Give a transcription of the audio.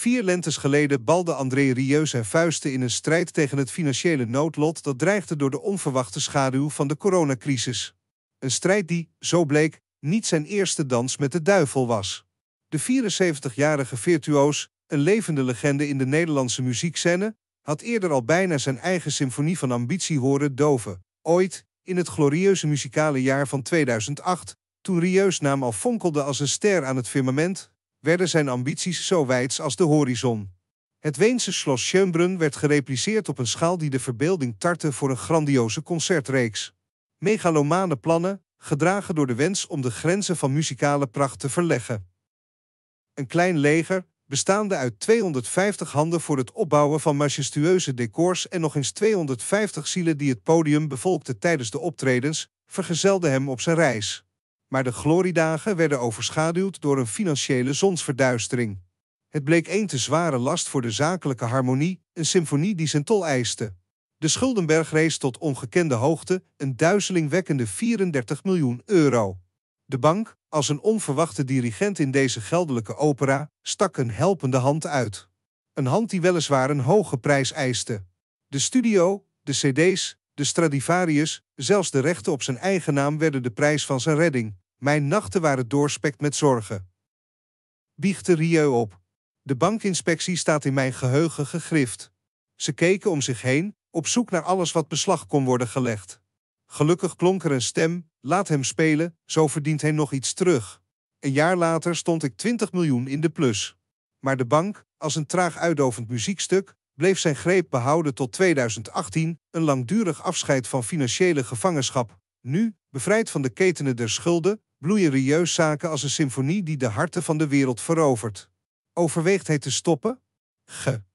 Vier lentes geleden balde André Rieu zijn vuisten in een strijd tegen het financiële noodlot dat dreigde door de onverwachte schaduw van de coronacrisis. Een strijd die, zo bleek, niet zijn eerste dans met de duivel was. De 74-jarige virtuoos, een levende legende in de Nederlandse muziekscène, had eerder al bijna zijn eigen symfonie van ambitie horen doven. Ooit, in het glorieuze muzikale jaar van 2008, toen Rieu's naam al fonkelde als een ster aan het firmament, werden zijn ambities zo wijd als de horizon. Het Weense Schloss Schönbrunn werd gerepliceerd op een schaal die de verbeelding tartte voor een grandioze concertreeks. Megalomane plannen, gedragen door de wens om de grenzen van muzikale pracht te verleggen. Een klein leger, bestaande uit 250 handen voor het opbouwen van majestueuze decors en nog eens 250 zielen die het podium bevolkten tijdens de optredens, vergezelde hem op zijn reis maar de gloriedagen werden overschaduwd door een financiële zonsverduistering. Het bleek een te zware last voor de zakelijke harmonie, een symfonie die zijn tol eiste. De schuldenberg rees tot ongekende hoogte, een duizelingwekkende 34 miljoen euro. De bank, als een onverwachte dirigent in deze geldelijke opera, stak een helpende hand uit. Een hand die weliswaar een hoge prijs eiste. De studio, de cd's, de Stradivarius, zelfs de rechten op zijn eigen naam werden de prijs van zijn redding. Mijn nachten waren doorspekt met zorgen. Biechtte Rieu op. De bankinspectie staat in mijn geheugen gegrift. Ze keken om zich heen, op zoek naar alles wat beslag kon worden gelegd. Gelukkig klonk er een stem, laat hem spelen, zo verdient hij nog iets terug. Een jaar later stond ik 20 miljoen in de plus. Maar de bank, als een traag uitdovend muziekstuk, bleef zijn greep behouden tot 2018, een langdurig afscheid van financiële gevangenschap. Nu, bevrijd van de ketenen der schulden, bloeien zaken als een symfonie die de harten van de wereld verovert. Overweegt hij te stoppen? Ge.